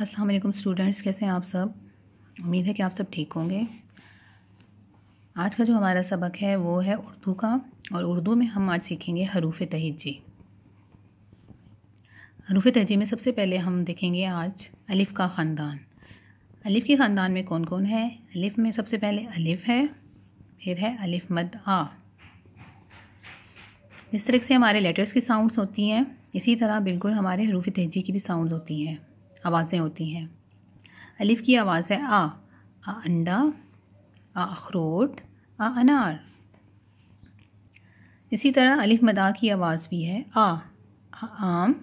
अस्सलाम वालेकुम स्टूडेंट्स कैसे हैं आप सब उम्मीद है कि आप सब ठीक होंगे आज का जो हमारा सबक है वो है उर्दू का और उर्दू में हम आज सीखेंगे हरूफ तहजी हरूफ तहजी में सबसे पहले हम देखेंगे आज अलिफ़ का ख़ानदान अलिफ़ के ख़ानदान में कौन कौन है अलिफ़ में सबसे पहले अलिफ़ है फिर है अलिफ़ मद आ इस तरह से हमारे लेटर्स की साउंड्स होती हैं इसी तरह बिल्कुल हमारे हरूफ तहजी की भी साउंड्स होती हैं आवाज़ें होती हैं अलिफ की आवाज़ है आ आ अंडा आ अखरोट आ अनार इसी तरह अलिफ मदा की आवाज़ भी है आ आ आम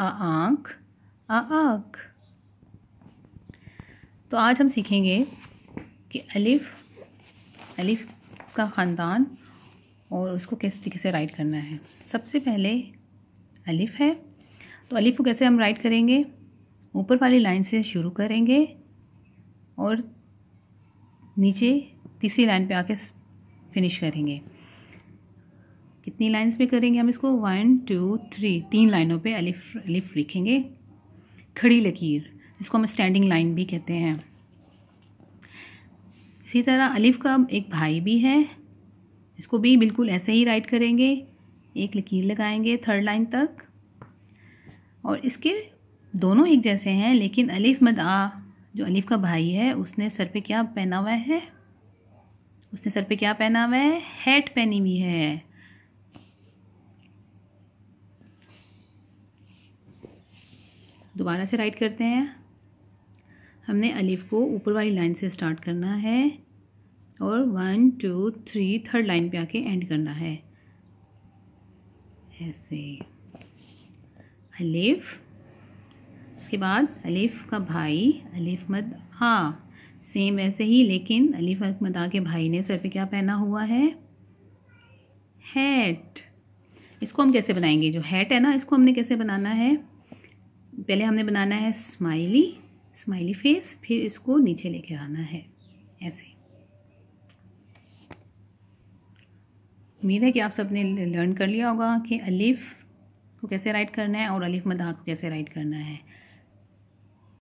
आ आँख आ आँख तो आज हम सीखेंगे कि अलिफ अलिफ का ख़ानदान और उसको किस तरीके से राइट करना है सबसे पहले अलिफ है तो अलिफ को कैसे हम राइट करेंगे ऊपर वाली लाइन से शुरू करेंगे और नीचे तीसरी लाइन पे आके फिनिश करेंगे कितनी लाइंस में करेंगे हम इसको वन टू थ्री तीन लाइनों पे अलिफ अलिफ लिखेंगे खड़ी लकीर इसको हम स्टैंडिंग लाइन भी कहते हैं इसी तरह अलिफ का एक भाई भी है इसको भी बिल्कुल ऐसे ही राइट करेंगे एक लकीर लगाएंगे थर्ड लाइन तक और इसके दोनों एक जैसे हैं लेकिन अलिफ मद आ जो अलिफ का भाई है उसने सर पे क्या पहना हुआ है उसने सर पे क्या पहना हुआ है हैट पहनी हुई है दोबारा से राइट करते हैं हमने अलिफ को ऊपर वाली लाइन से स्टार्ट करना है और one two three third line पे आके एंड करना है ऐसे अलिफ उसके बाद अलिफ का भाई अलिफ मद आ हाँ, सेम वैसे ही लेकिन अलिफ अकमद आ के भाई ने सर पे क्या पहना हुआ है हैट इसको हम कैसे बनाएंगे जो हैट है ना इसको हमने कैसे बनाना है पहले हमने बनाना है स्माइली स्माइली फेस फिर इसको नीचे लेके आना है ऐसे उम्मीद है कि आप सबने लर्न कर लिया होगा कि अलिफ को कैसे राइट करना है और अलिफ मदाक को कैसे राइट करना है